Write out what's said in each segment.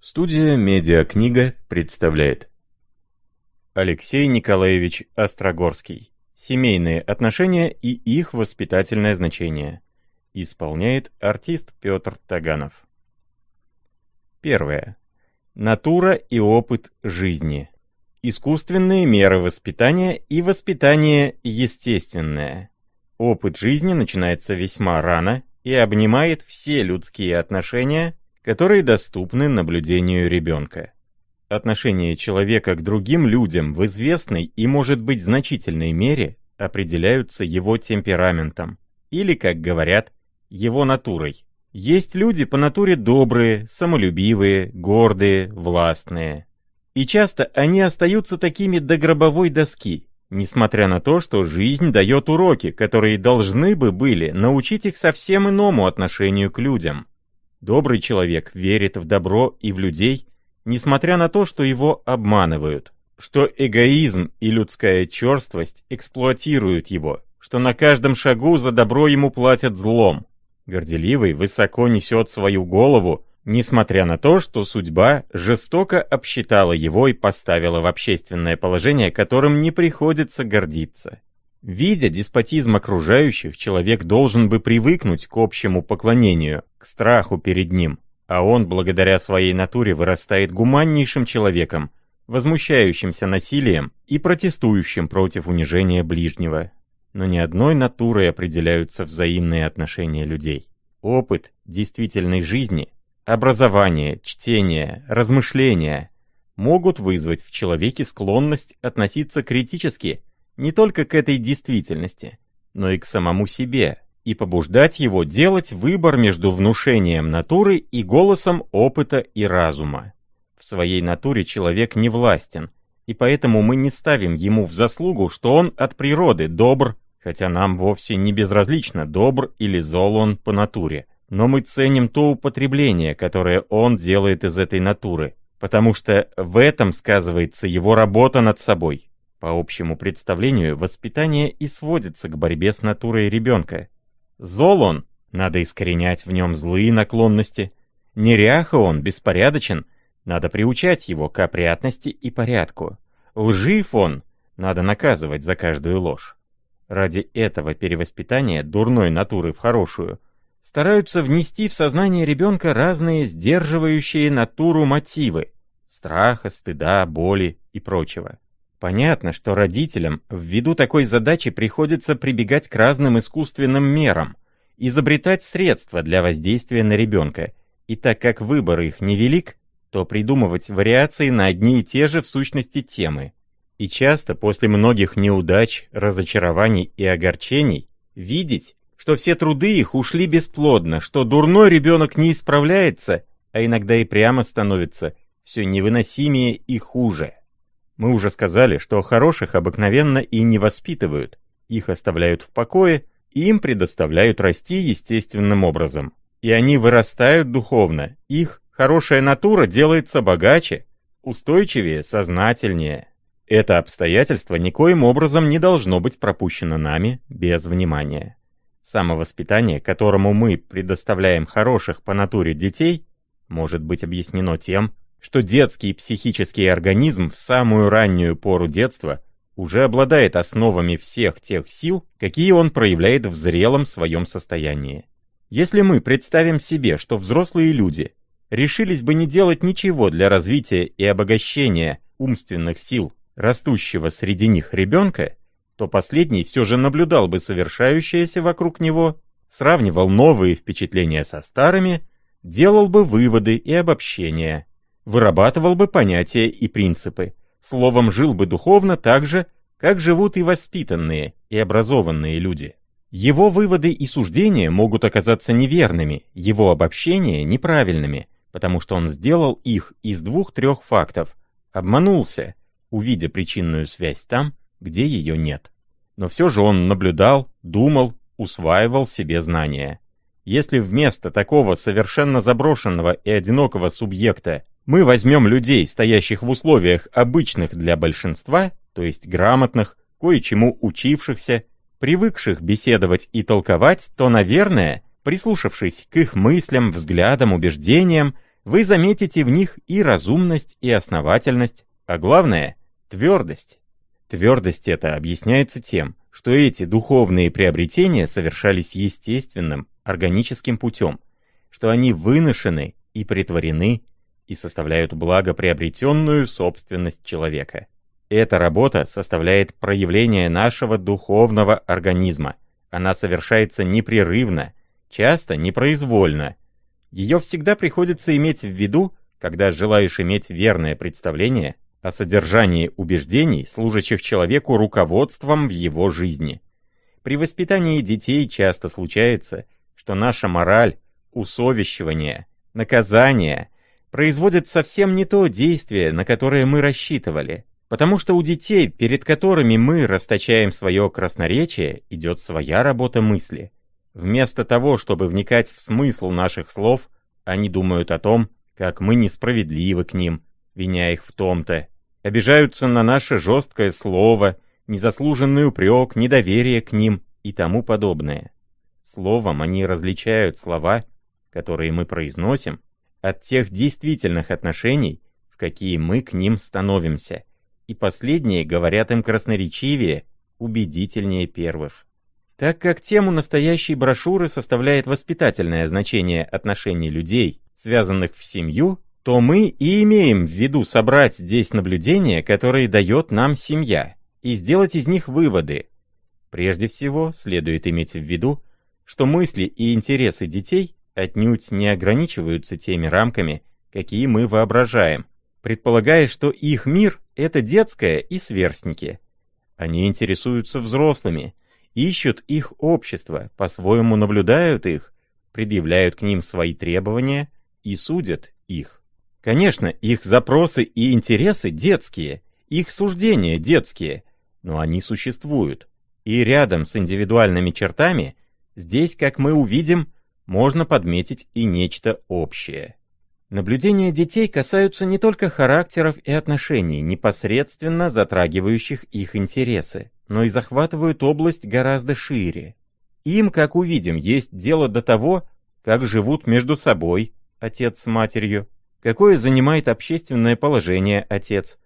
Студия «Медиакнига» представляет. Алексей Николаевич Острогорский. Семейные отношения и их воспитательное значение. Исполняет артист Петр Таганов. Первое. Натура и опыт жизни. Искусственные меры воспитания и воспитание естественное. Опыт жизни начинается весьма рано и обнимает все людские отношения, которые доступны наблюдению ребенка. Отношение человека к другим людям в известной и, может быть, значительной мере определяются его темпераментом, или, как говорят, его натурой. Есть люди по натуре добрые, самолюбивые, гордые, властные. И часто они остаются такими до гробовой доски, несмотря на то, что жизнь дает уроки, которые должны бы были научить их совсем иному отношению к людям. Добрый человек верит в добро и в людей, несмотря на то, что его обманывают, что эгоизм и людская черствость эксплуатируют его, что на каждом шагу за добро ему платят злом. Горделивый высоко несет свою голову, несмотря на то, что судьба жестоко обсчитала его и поставила в общественное положение, которым не приходится гордиться. Видя деспотизм окружающих, человек должен бы привыкнуть к общему поклонению, к страху перед ним, а он, благодаря своей натуре, вырастает гуманнейшим человеком, возмущающимся насилием и протестующим против унижения ближнего. Но ни одной натурой определяются взаимные отношения людей. Опыт действительной жизни, образование, чтение, размышления могут вызвать в человеке склонность относиться критически не только к этой действительности, но и к самому себе, и побуждать его делать выбор между внушением натуры и голосом опыта и разума. В своей натуре человек не властен, и поэтому мы не ставим ему в заслугу, что он от природы добр, хотя нам вовсе не безразлично, добр или зол он по натуре. Но мы ценим то употребление, которое он делает из этой натуры, потому что в этом сказывается его работа над собой. По общему представлению, воспитание и сводится к борьбе с натурой ребенка. Зол он, надо искоренять в нем злые наклонности. Неряха он, беспорядочен, надо приучать его к опрятности и порядку. Лжив он, надо наказывать за каждую ложь. Ради этого перевоспитания дурной натуры в хорошую стараются внести в сознание ребенка разные сдерживающие натуру мотивы – страха, стыда, боли и прочего. Понятно, что родителям ввиду такой задачи приходится прибегать к разным искусственным мерам, изобретать средства для воздействия на ребенка, и так как выбор их невелик, то придумывать вариации на одни и те же в сущности темы. И часто после многих неудач, разочарований и огорчений видеть, что все труды их ушли бесплодно, что дурной ребенок не исправляется, а иногда и прямо становится все невыносимее и хуже. Мы уже сказали, что хороших обыкновенно и не воспитывают, их оставляют в покое, и им предоставляют расти естественным образом. И они вырастают духовно, их хорошая натура делается богаче, устойчивее, сознательнее. Это обстоятельство никоим образом не должно быть пропущено нами без внимания. Самовоспитание, которому мы предоставляем хороших по натуре детей, может быть объяснено тем, что детский психический организм в самую раннюю пору детства уже обладает основами всех тех сил, какие он проявляет в зрелом своем состоянии. Если мы представим себе, что взрослые люди решились бы не делать ничего для развития и обогащения умственных сил растущего среди них ребенка, то последний все же наблюдал бы совершающееся вокруг него, сравнивал новые впечатления со старыми, делал бы выводы и обобщения, вырабатывал бы понятия и принципы. Словом, жил бы духовно так же, как живут и воспитанные, и образованные люди. Его выводы и суждения могут оказаться неверными, его обобщения неправильными, потому что он сделал их из двух-трех фактов. Обманулся, увидя причинную связь там, где ее нет. Но все же он наблюдал, думал, усваивал себе знания. Если вместо такого совершенно заброшенного и одинокого субъекта мы возьмем людей, стоящих в условиях обычных для большинства, то есть грамотных, кое-чему учившихся, привыкших беседовать и толковать, то, наверное, прислушавшись к их мыслям, взглядам, убеждениям, вы заметите в них и разумность, и основательность, а главное — твердость. Твердость это объясняется тем, что эти духовные приобретения совершались естественным, органическим путем, что они выношены и притворены и составляют благоприобретенную собственность человека. Эта работа составляет проявление нашего духовного организма. Она совершается непрерывно, часто непроизвольно. Ее всегда приходится иметь в виду, когда желаешь иметь верное представление о содержании убеждений, служащих человеку руководством в его жизни. При воспитании детей часто случается – что наша мораль, усовещивание, наказание производят совсем не то действие, на которое мы рассчитывали. Потому что у детей, перед которыми мы расточаем свое красноречие, идет своя работа мысли. Вместо того, чтобы вникать в смысл наших слов, они думают о том, как мы несправедливы к ним, виня их в том-то. Обижаются на наше жесткое слово, незаслуженный упрек, недоверие к ним и тому подобное. Словом, они различают слова, которые мы произносим, от тех действительных отношений, в какие мы к ним становимся, и последние говорят им красноречивее, убедительнее первых. Так как тему настоящей брошюры составляет воспитательное значение отношений людей, связанных в семью, то мы и имеем в виду собрать здесь наблюдения, которые дает нам семья, и сделать из них выводы. Прежде всего, следует иметь в виду, что мысли и интересы детей отнюдь не ограничиваются теми рамками, какие мы воображаем, предполагая, что их мир — это детское и сверстники. Они интересуются взрослыми, ищут их общество, по-своему наблюдают их, предъявляют к ним свои требования и судят их. Конечно, их запросы и интересы детские, их суждения детские, но они существуют. И рядом с индивидуальными чертами Здесь, как мы увидим, можно подметить и нечто общее. Наблюдения детей касаются не только характеров и отношений, непосредственно затрагивающих их интересы, но и захватывают область гораздо шире. Им, как увидим, есть дело до того, как живут между собой отец с матерью, какое занимает общественное положение отец,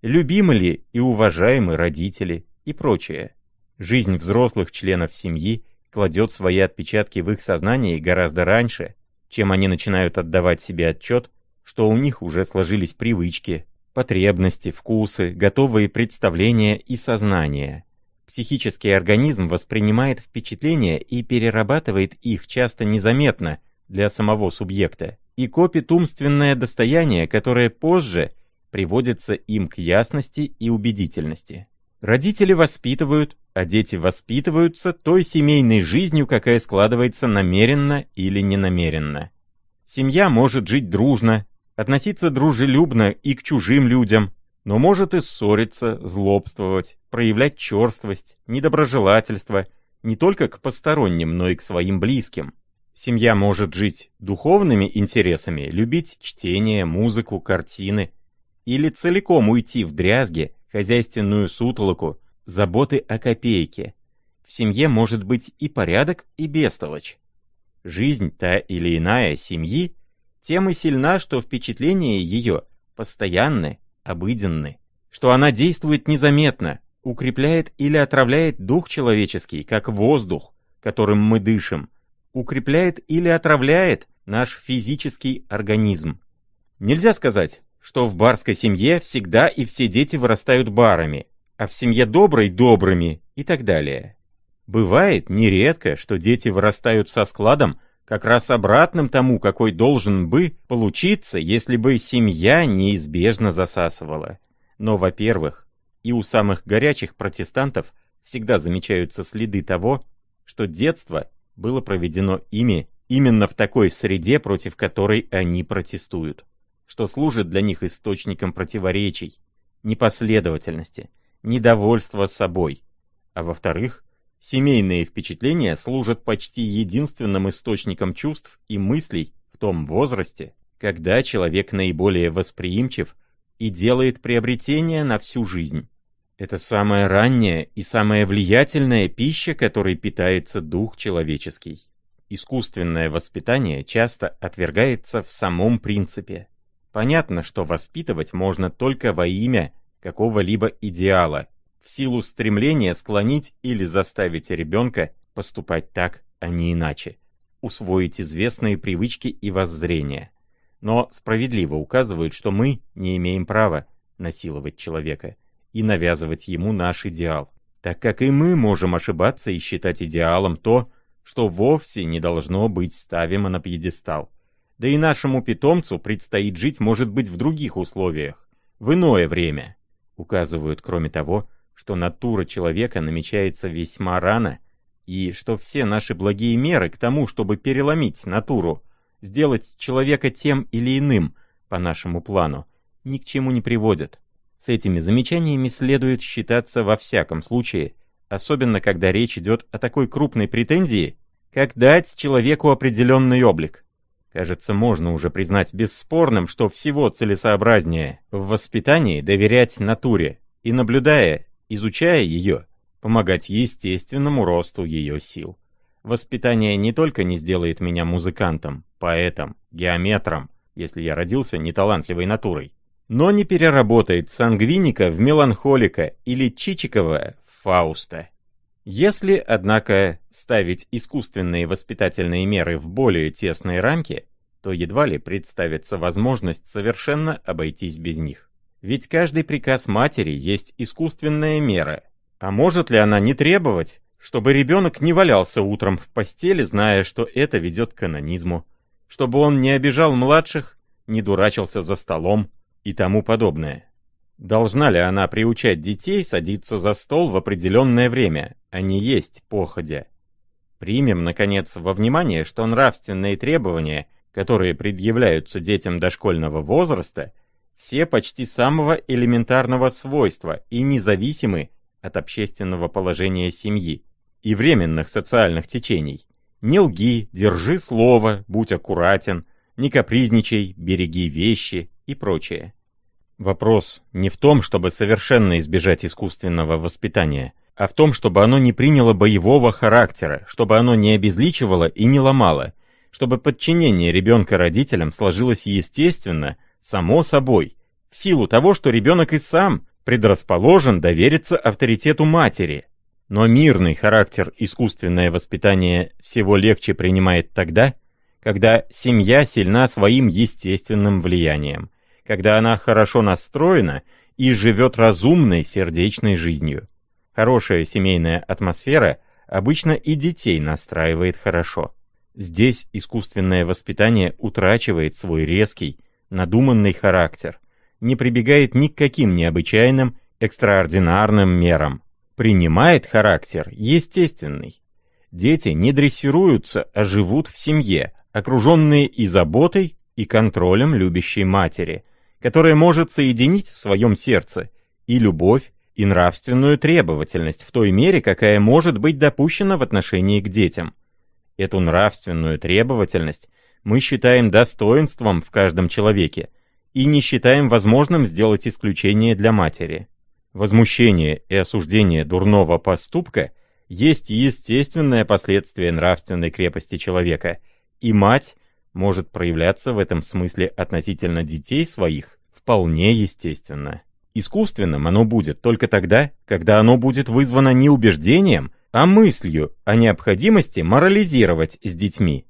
любимы ли и уважаемы родители и прочее. Жизнь взрослых членов семьи кладет свои отпечатки в их сознании гораздо раньше, чем они начинают отдавать себе отчет, что у них уже сложились привычки, потребности, вкусы, готовые представления и сознание. Психический организм воспринимает впечатления и перерабатывает их часто незаметно для самого субъекта и копит умственное достояние, которое позже приводится им к ясности и убедительности. Родители воспитывают, а дети воспитываются той семейной жизнью, какая складывается намеренно или ненамеренно. Семья может жить дружно, относиться дружелюбно и к чужим людям, но может и ссориться, злобствовать, проявлять черствость, недоброжелательство, не только к посторонним, но и к своим близким. Семья может жить духовными интересами, любить чтение, музыку, картины, или целиком уйти в дрязги – хозяйственную сутолоку, заботы о копейке. В семье может быть и порядок, и бестолочь. Жизнь, та или иная, семьи, тем и сильна, что впечатления ее постоянны, обыденны, что она действует незаметно, укрепляет или отравляет дух человеческий, как воздух, которым мы дышим, укрепляет или отравляет наш физический организм. Нельзя сказать, что в барской семье всегда и все дети вырастают барами, а в семье доброй – добрыми и так далее. Бывает нередко, что дети вырастают со складом как раз обратным тому, какой должен бы получиться, если бы семья неизбежно засасывала. Но, во-первых, и у самых горячих протестантов всегда замечаются следы того, что детство было проведено ими именно в такой среде, против которой они протестуют что служит для них источником противоречий, непоследовательности, недовольства собой. А во-вторых, семейные впечатления служат почти единственным источником чувств и мыслей в том возрасте, когда человек наиболее восприимчив и делает приобретения на всю жизнь. Это самая ранняя и самая влиятельная пища, которой питается дух человеческий. Искусственное воспитание часто отвергается в самом принципе. Понятно, что воспитывать можно только во имя какого-либо идеала, в силу стремления склонить или заставить ребенка поступать так, а не иначе, усвоить известные привычки и воззрения. Но справедливо указывают, что мы не имеем права насиловать человека и навязывать ему наш идеал, так как и мы можем ошибаться и считать идеалом то, что вовсе не должно быть ставимо на пьедестал. Да и нашему питомцу предстоит жить, может быть, в других условиях, в иное время. Указывают, кроме того, что натура человека намечается весьма рано, и что все наши благие меры к тому, чтобы переломить натуру, сделать человека тем или иным, по нашему плану, ни к чему не приводят. С этими замечаниями следует считаться во всяком случае, особенно когда речь идет о такой крупной претензии, как дать человеку определенный облик. Кажется, можно уже признать бесспорным, что всего целесообразнее в воспитании доверять натуре и, наблюдая, изучая ее, помогать естественному росту ее сил. Воспитание не только не сделает меня музыкантом, поэтом, геометром, если я родился неталантливой натурой, но не переработает сангвиника в меланхолика или Чичикова в Фауста. Если, однако, ставить искусственные воспитательные меры в более тесные рамки, то едва ли представится возможность совершенно обойтись без них. Ведь каждый приказ матери есть искусственная мера. А может ли она не требовать, чтобы ребенок не валялся утром в постели, зная, что это ведет к канонизму, чтобы он не обижал младших, не дурачился за столом и тому подобное? Должна ли она приучать детей садиться за стол в определенное время, а не есть походя. Примем, наконец, во внимание, что нравственные требования, которые предъявляются детям дошкольного возраста, все почти самого элементарного свойства и независимы от общественного положения семьи и временных социальных течений. Не лги, держи слово, будь аккуратен, не капризничай, береги вещи и прочее. Вопрос не в том, чтобы совершенно избежать искусственного воспитания, а в том, чтобы оно не приняло боевого характера, чтобы оно не обезличивало и не ломало, чтобы подчинение ребенка родителям сложилось естественно, само собой, в силу того, что ребенок и сам предрасположен довериться авторитету матери. Но мирный характер искусственное воспитание всего легче принимает тогда, когда семья сильна своим естественным влиянием, когда она хорошо настроена и живет разумной сердечной жизнью. Хорошая семейная атмосфера обычно и детей настраивает хорошо. Здесь искусственное воспитание утрачивает свой резкий, надуманный характер, не прибегает ни к каким необычайным, экстраординарным мерам. Принимает характер естественный. Дети не дрессируются, а живут в семье, окруженные и заботой, и контролем любящей матери, которая может соединить в своем сердце и любовь, и нравственную требовательность в той мере, какая может быть допущена в отношении к детям. Эту нравственную требовательность мы считаем достоинством в каждом человеке и не считаем возможным сделать исключение для матери. Возмущение и осуждение дурного поступка есть естественное последствие нравственной крепости человека, и мать может проявляться в этом смысле относительно детей своих вполне естественно. Искусственным оно будет только тогда, когда оно будет вызвано не убеждением, а мыслью о необходимости морализировать с детьми.